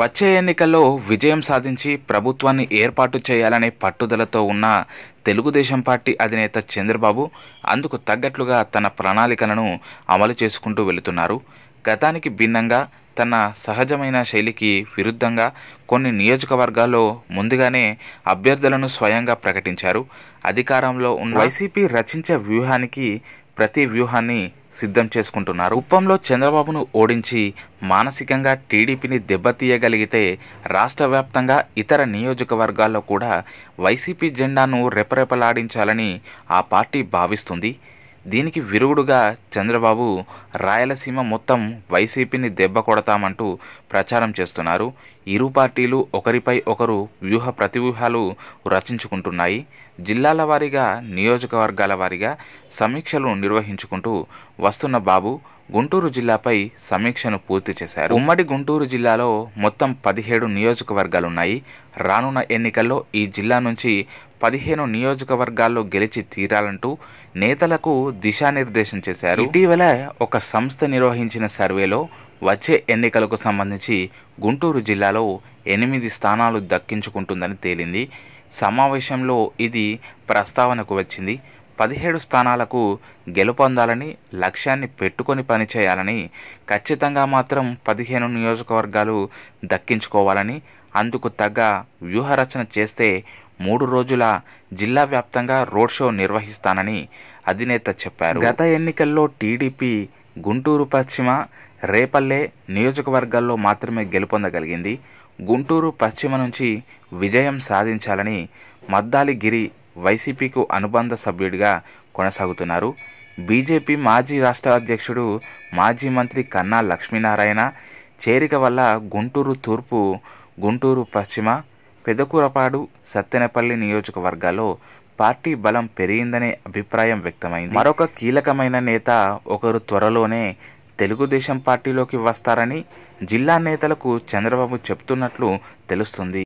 వచ్చే ఎన్నికల్లో విజయం సాధించి ప్రభుత్వాన్ని ఏర్పాటు చేయాలనే పట్టుదలతో ఉన్న తెలుగుదేశం పార్టీ అధినేత చంద్రబాబు అందుకు తగ్గట్లుగా తన ప్రణాళికలను అమలు చేసుకుంటూ వెళుతున్నారు గతానికి భిన్నంగా తన సహజమైన శైలికి విరుద్ధంగా కొన్ని నియోజకవర్గాల్లో ముందుగానే అభ్యర్థులను స్వయంగా ప్రకటించారు అధికారంలో ఉన్న వైసీపీ రచించే వ్యూహానికి ప్రతి వ్యూహాన్ని సిద్ధం చేసుకుంటున్నారు ఉప్పంలో చంద్రబాబును ఓడించి మానసికంగా టీడీపీని దెబ్బతీయగలిగితే రాష్ట్ర వ్యాప్తంగా ఇతర నియోజకవర్గాల్లో కూడా వైసీపీ జెండాను రెపరెపలాడించాలని ఆ పార్టీ భావిస్తుంది దీనికి విరుగుడుగా చంద్రబాబు రాయలసీమ మొత్తం వైసీపీని దెబ్బ కొడతామంటూ ప్రచారం చేస్తున్నారు ఇరు పార్టీలు ఒకరిపై ఒకరు వ్యూహ ప్రతివ్యూహాలు రచించుకుంటున్నాయి జిల్లాల వారీగా నియోజకవర్గాల వారీగా సమీక్షలు నిర్వహించుకుంటూ వస్తున్న బాబు గుంటూరు జిల్లాపై సమీక్షను పూర్తి చేశారు ఉమ్మడి గుంటూరు జిల్లాలో మొత్తం పదిహేడు నియోజకవర్గాలున్నాయి రానున్న ఎన్నికల్లో ఈ జిల్లా నుంచి పదిహేను నియోజకవర్గాల్లో గెలిచి తీరాలంటూ నేతలకు దిశానిర్దేశం చేశారు ఇటీవల ఒక సంస్థ నిర్వహించిన సర్వేలో వచ్చే ఎన్నికలకు సంబంధించి గుంటూరు జిల్లాలో ఎనిమిది స్థానాలు దక్కించుకుంటుందని తేలింది సమావేశంలో ఇది ప్రస్తావనకు వచ్చింది పదిహేడు స్థానాలకు గెలుపొందాలని లక్ష్యాన్ని పెట్టుకొని పనిచేయాలని ఖచ్చితంగా మాత్రం పదిహేను నియోజకవర్గాలు దక్కించుకోవాలని అందుకు తగ్గ వ్యూహరచన చేస్తే మూడు రోజుల జిల్లా వ్యాప్తంగా రోడ్ షో నిర్వహిస్తానని అధినేత చెప్పారు గత ఎన్నికల్లో టీడీపీ గుంటూరు పశ్చిమ రేపల్లె నియోజకవర్గాల్లో మాత్రమే గెలుపొందగలిగింది గుంటూరు పశ్చిమ నుంచి విజయం సాధించాలని మద్దాలిగిరి వైసీపీకు అనుబంధ సభ్యుడిగా కొనసాగుతున్నారు బీజేపీ మాజీ రాష్ట్ర అధ్యక్షుడు మాజీ మంత్రి కన్నా లక్ష్మీనారాయణ చేరిక వల్ల గుంటూరు తూర్పు గుంటూరు పశ్చిమ పెదకూరపాడు సత్తెనపల్లి నియోజకవర్గాల్లో పార్టీ బలం పెరిగిందనే అభిప్రాయం వ్యక్తమైంది మరొక కీలకమైన నేత ఒకరు త్వరలోనే తెలుగుదేశం పార్టీలోకి వస్తారని జిల్లా నేతలకు చంద్రబాబు చెప్తున్నట్లు తెలుస్తుంది